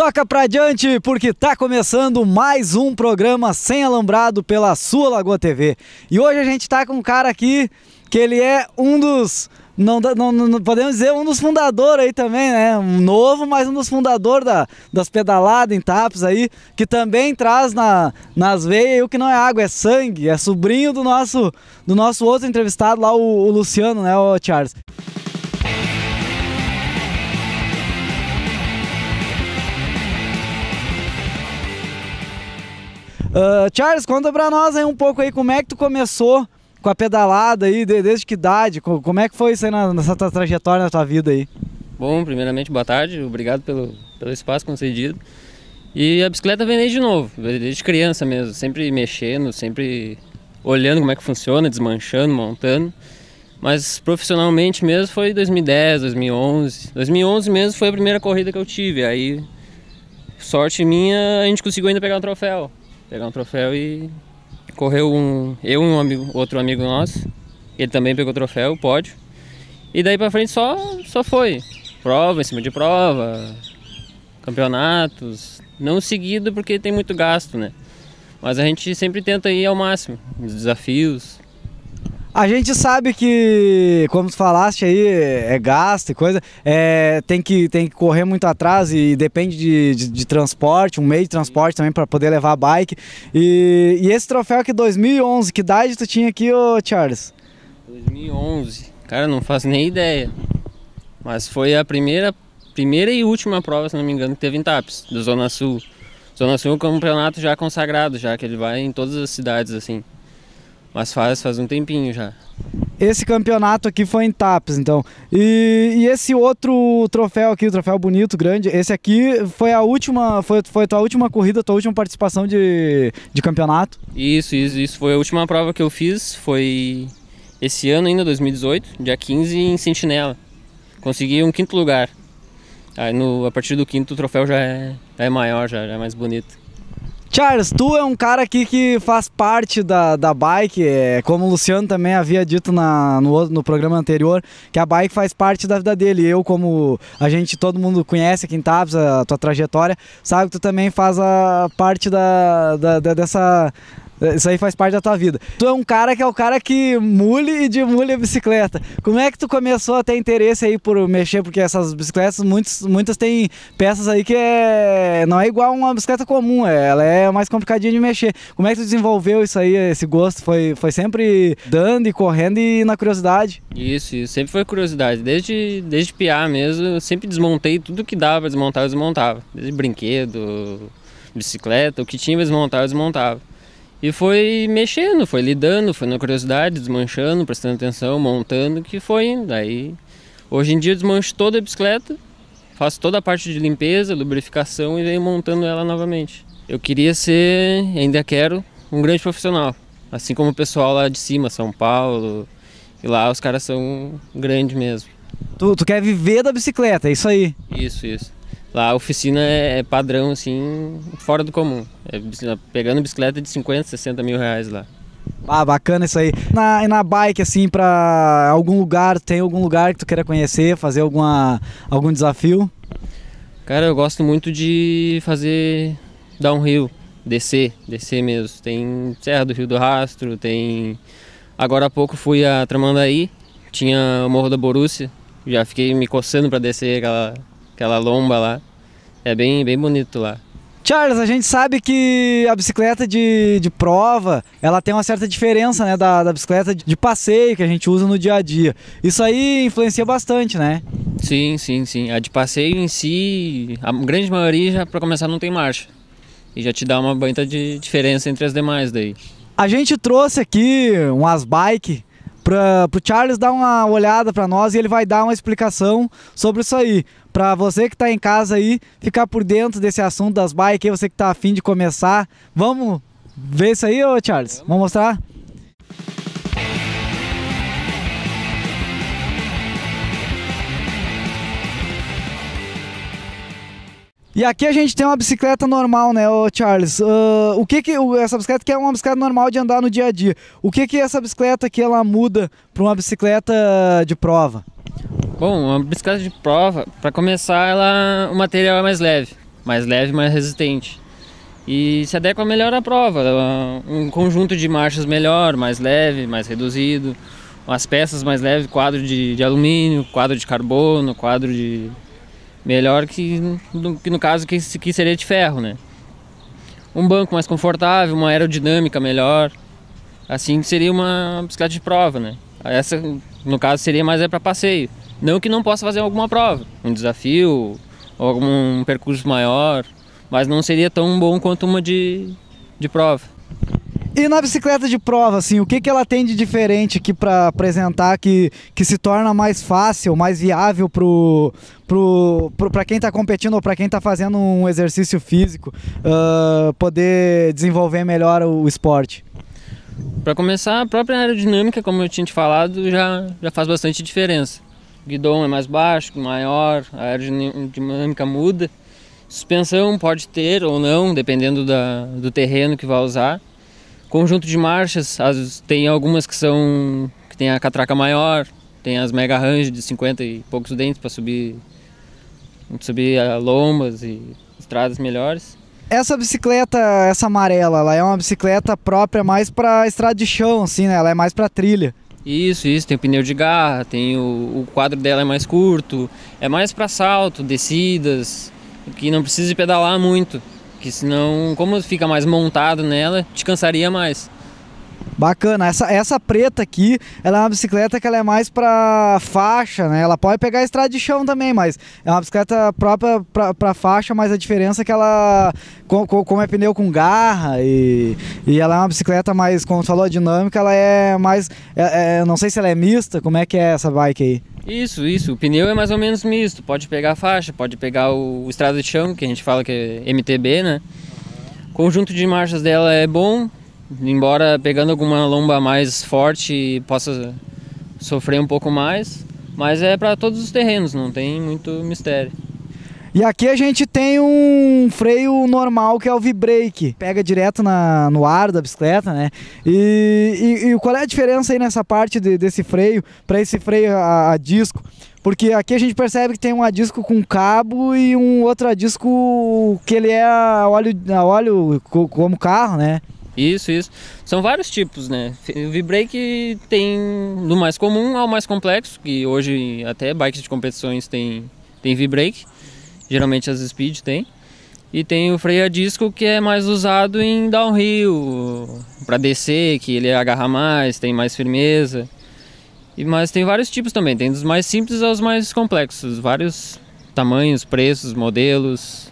Toca pra diante, porque tá começando mais um programa sem alambrado pela sua Lagoa TV. E hoje a gente tá com um cara aqui que ele é um dos. Não, não, não podemos dizer um dos fundadores aí também, né? Um novo, mas um dos fundadores da, das pedaladas em Tapos aí, que também traz na, nas veias o que não é água, é sangue, é sobrinho do nosso, do nosso outro entrevistado lá, o, o Luciano, né, o Charles. Uh, Charles, conta pra nós aí um pouco aí como é que tu começou com a pedalada aí, desde que idade? Como é que foi isso aí na, nessa tua trajetória na tua vida aí? Bom, primeiramente, boa tarde, obrigado pelo, pelo espaço concedido. E a bicicleta vem desde novo, desde criança mesmo, sempre mexendo, sempre olhando como é que funciona, desmanchando, montando. Mas profissionalmente mesmo foi 2010, 2011. 2011 mesmo foi a primeira corrida que eu tive, aí sorte minha a gente conseguiu ainda pegar um troféu pegar um troféu e correu um, eu e um amigo, outro amigo nosso, ele também pegou o troféu, o pódio. E daí pra frente só, só foi. Prova, em cima de prova, campeonatos, não seguido porque tem muito gasto, né? Mas a gente sempre tenta ir ao máximo, os desafios, a gente sabe que, como tu falaste aí, é gasto e coisa, é, tem, que, tem que correr muito atrás e depende de, de, de transporte, um meio de transporte também para poder levar a bike. E, e, esse troféu aqui 2011, que idade tu tinha aqui, ô Charles? 2011, cara, não faço nem ideia. Mas foi a primeira, primeira e última prova, se não me engano, que teve em TAPS, do Zona Sul. Zona Sul é um campeonato já consagrado, já que ele vai em todas as cidades, assim. Mas faz, faz um tempinho já. Esse campeonato aqui foi em Tapes, então. E, e, esse outro troféu aqui, o troféu bonito, grande, esse aqui foi a última, foi, foi tua última corrida, tua última participação de, de campeonato? Isso, isso, isso foi a última prova que eu fiz, foi esse ano ainda, 2018, dia 15, em Sentinela. Consegui um quinto lugar. Aí no, a partir do quinto o troféu já é, é maior, já, já é mais bonito. Charles, tu é um cara aqui que faz parte da, da bike, é, como o Luciano também havia dito na, no, no programa anterior, que a bike faz parte da vida dele. Eu, como a gente, todo mundo conhece aqui em Tabs, a tua trajetória, sabe que tu também faz a parte da, da, da dessa, é, isso aí faz parte da tua vida. Tu é um cara que é o cara que mule e de mule a bicicleta. Como é que tu começou a ter interesse aí por mexer? Porque essas bicicletas, muitos, muitas têm peças aí que é, não é igual uma bicicleta comum, é, ela é mais complicadinha de mexer. Como é que tu desenvolveu isso aí, esse gosto? Foi, foi sempre dando e correndo e na curiosidade? Isso, isso. Sempre foi curiosidade. Desde, desde piar mesmo, eu sempre desmontei tudo que dava pra desmontar, eu desmontava. Desde brinquedo, bicicleta, o que tinha pra desmontar, eu desmontava. E foi mexendo, foi lidando, foi na curiosidade, desmanchando, prestando atenção, montando, que foi indo. hoje em dia, desmancho toda a bicicleta, faço toda a parte de limpeza, lubrificação e venho montando ela novamente. Eu queria ser, ainda quero, um grande profissional. Assim como o pessoal lá de cima, São Paulo, e lá os caras são grandes mesmo. Tu, tu quer viver da bicicleta, é isso aí? Isso, isso. Lá a oficina é, é padrão, assim, fora do comum. É, pegando bicicleta de 50, 60 mil reais lá. Ah, bacana isso aí. Na, na bike, assim, pra algum lugar, tem algum lugar que tu queira conhecer, fazer alguma, algum desafio? Cara, eu gosto muito de fazer downhill, descer, descer mesmo. Tem Serra do Rio do Rastro, tem... Agora há pouco fui a Tramandaí, tinha o Morro da Borússia, já fiquei me coçando para descer aquela aquela lomba lá. É bem, bem bonito lá. Charles, a gente sabe que a bicicleta de, de prova, ela tem uma certa diferença, né, da, da bicicleta de passeio que a gente usa no dia a dia. Isso aí influencia bastante, né? Sim, sim, sim. A de passeio em si, a grande maioria já para começar não tem marcha. E já te dá uma baita de diferença entre as demais daí. A gente trouxe aqui umas bikes para o Charles dar uma olhada para nós e ele vai dar uma explicação sobre isso aí. Para você que está em casa aí, ficar por dentro desse assunto das bikes, você que está afim de começar, vamos ver isso aí, ô Charles? Vamos mostrar? E aqui a gente tem uma bicicleta normal, né, Charles? Uh, o que que essa bicicleta que é uma bicicleta normal de andar no dia a dia? O que que essa bicicleta aqui ela muda para uma bicicleta de prova? Bom, uma bicicleta de prova, para começar, ela o material é mais leve, mais leve, mais resistente e se adequa melhor à prova. Um conjunto de marchas melhor, mais leve, mais reduzido, as peças mais leves, quadro de, de alumínio, quadro de carbono, quadro de Melhor que no, que no caso que, que seria de ferro, né? Um banco mais confortável, uma aerodinâmica melhor. Assim seria uma bicicleta de prova, né? Essa, no caso, seria mais é para passeio. Não que não possa fazer alguma prova, um desafio, algum percurso maior, mas não seria tão bom quanto uma de, de prova. E na bicicleta de prova, assim, o que, que ela tem de diferente aqui para apresentar que, que se torna mais fácil, mais viável para pro, pro, pro quem está competindo ou para quem está fazendo um exercício físico uh, poder desenvolver melhor o, o esporte? Para começar, a própria aerodinâmica, como eu tinha te falado, já, já faz bastante diferença. O guidão é mais baixo, maior, a aerodinâmica muda. Suspensão pode ter ou não, dependendo da, do terreno que vai usar. Conjunto de marchas, as, tem algumas que são que tem a catraca maior, tem as mega range de 50 e poucos dentes para subir subir lombas e estradas melhores. Essa bicicleta, essa amarela, ela é uma bicicleta própria mais para estrada de chão, assim, né? Ela é mais para trilha. Isso, isso. Tem o pneu de garra, tem o, o quadro dela é mais curto, é mais para salto, descidas, que não precisa pedalar muito que senão, como fica mais montado nela, descansaria mais. Bacana, essa, essa preta aqui, ela é uma bicicleta que ela é mais para faixa, né? Ela pode pegar estrada de chão também, mas é uma bicicleta própria para faixa, mas a diferença é que ela, como com, é pneu com garra e, e ela é uma bicicleta mais, como solo falou, dinâmica, ela é mais, é, é, não sei se ela é mista, como é que é essa bike aí? Isso, isso. O pneu é mais ou menos misto. Pode pegar a faixa, pode pegar o, o estrada de chão, que a gente fala que é MTB, né? conjunto de marchas dela é bom, embora pegando alguma lomba mais forte possa sofrer um pouco mais, mas é para todos os terrenos, não tem muito mistério. E aqui a gente tem um freio normal que é o V-brake, pega direto na, no ar da bicicleta, né? E, e, e qual é a diferença aí nessa parte de, desse freio para esse freio a, a, disco? Porque aqui a gente percebe que tem um a disco com cabo e um outro a disco que ele é a óleo, a óleo como carro, né? Isso, isso. São vários tipos, né? O V-brake tem do mais comum ao mais complexo, que hoje até bikes de competições tem, tem V-brake, geralmente as speed tem. E tem o freio a disco que é mais usado em downhill, para descer, que ele agarra mais, tem mais firmeza. E mas tem vários tipos também, tem dos mais simples aos mais complexos, vários tamanhos, preços, modelos.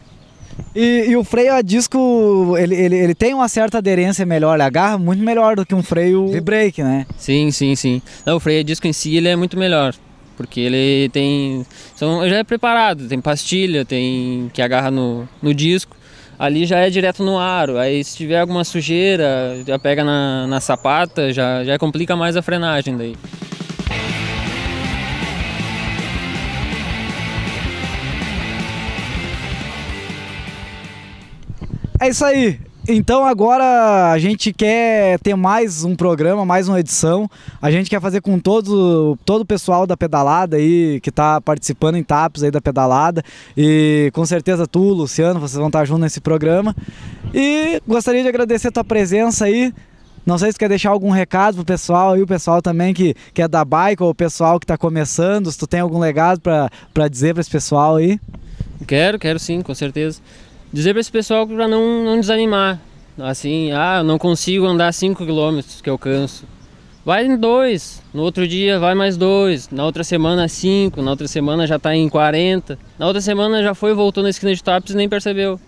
E, e, o freio a disco, ele, ele, ele tem uma certa aderência melhor, ele agarra muito melhor do que um freio de break, né? Sim, sim, sim. Não, o freio a disco em si ele é muito melhor, porque ele tem. São, já é preparado, tem pastilha, tem que agarra no, no disco. Ali já é direto no aro, aí se tiver alguma sujeira, já pega na, na sapata, já, já complica mais a frenagem daí. É isso aí. Então agora a gente quer ter mais um programa, mais uma edição. A gente quer fazer com todo, todo o pessoal da pedalada aí, que está participando em TAPs aí da pedalada. E com certeza tu, Luciano, vocês vão estar juntos nesse programa. E gostaria de agradecer a tua presença aí. Não sei se quer deixar algum recado pro pessoal e o pessoal também que, que é da bike ou o pessoal que está começando, se tu tem algum legado para dizer para esse pessoal aí. Quero, quero sim, com certeza dizer para esse pessoal para não, não desanimar. Assim, ah, eu não consigo andar 5 km que eu canso. Vai em dois, no outro dia vai mais dois, na outra semana cinco, na outra semana já está em 40, na outra semana já foi voltou na esquina de TAPS e nem percebeu.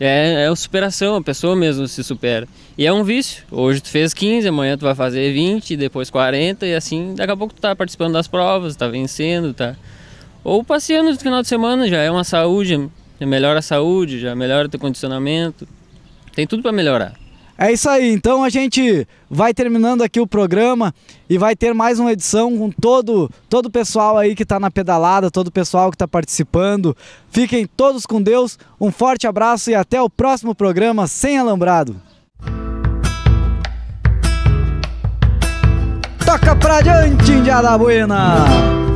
É, é superação, a pessoa mesmo se supera. E é um vício. Hoje tu fez 15, amanhã tu vai fazer 20, depois 40 e assim, daqui a pouco tu tá participando das provas, tá vencendo, tá. Ou passeando no final de semana, já é uma saúde, já melhora a saúde, já melhora o teu condicionamento. Tem tudo para melhorar. É isso aí, então a gente vai terminando aqui o programa e vai ter mais uma edição com todo, todo o pessoal aí que está na pedalada, todo o pessoal que está participando. Fiquem todos com Deus, um forte abraço e até o próximo programa Sem Alambrado. Toca pra diante, Indiada Buena!